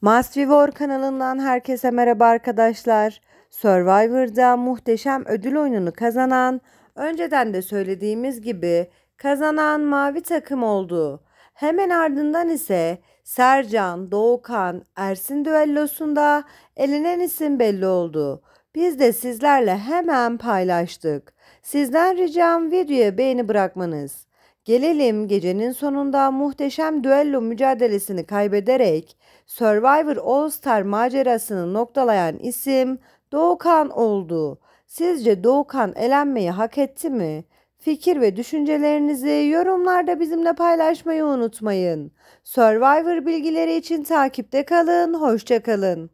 Must Vivor kanalından herkese merhaba arkadaşlar. Survivor'da muhteşem ödül oyununu kazanan, önceden de söylediğimiz gibi kazanan mavi takım oldu. Hemen ardından ise Sercan, Doğukan, Ersin düellosunda elenen isim belli oldu. Biz de sizlerle hemen paylaştık. Sizden ricam videoya beğeni bırakmanız. Gelelim gecenin sonunda muhteşem düello mücadelesini kaybederek Survivor All Star macerasını noktalayan isim Doğukan oldu. Sizce Doğukan elenmeyi hak etti mi? Fikir ve düşüncelerinizi yorumlarda bizimle paylaşmayı unutmayın. Survivor bilgileri için takipte kalın, hoşçakalın.